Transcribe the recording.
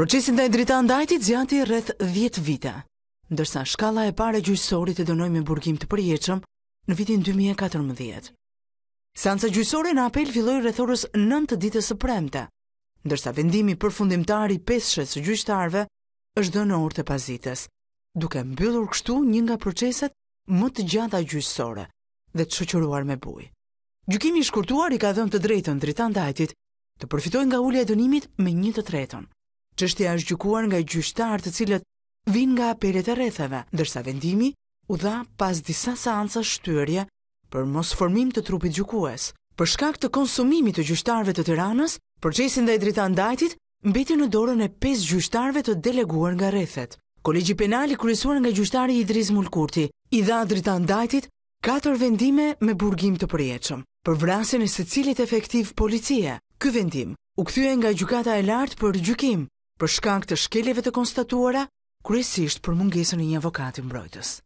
Procesin dhe e drita ndajti gjati rreth 10 vite, ndërsa shkalla e pare gjysori të dënoj me burgim të përjeqëm në vitin 2014. Sansa gjysori në apel filloj rrethorës 9 ditës së premte, ndërsa vendimi për fundimtari 5 6 gjyshtarve është dënë orë të pazites, duke mbyllur kështu një nga proceset më të gjata gjysore dhe të shëqëruar me buj. Gjukimi shkurtuar i ka dhëmë të drejton dritan dajtit të përfitoj nga ullja e dënimit me një të që është gjukuar nga gjyshtarë të cilët vinë nga apelet e retheve, dërsa vendimi u dha pas disa seansa shtyrje për mos formim të trupit gjukues. Për shkak të konsumimit të gjyshtarëve të tiranës, procesin dhe i drita dajtit, mbeti në dorën e 5 gjyshtarëve të deleguar nga rethet. Kolegji penali kryesuar nga gjyshtari Idris Mulkurti i dha drita dajtit katër vendime me burgim të përjetshëm për vrasjen e secilit efektiv policie. Ky vendim u kthye nga gjykata e lartë për gjykim për shkak të shkeljeve të konstatuara kryesisht për mungesën e një avokati mbrojtës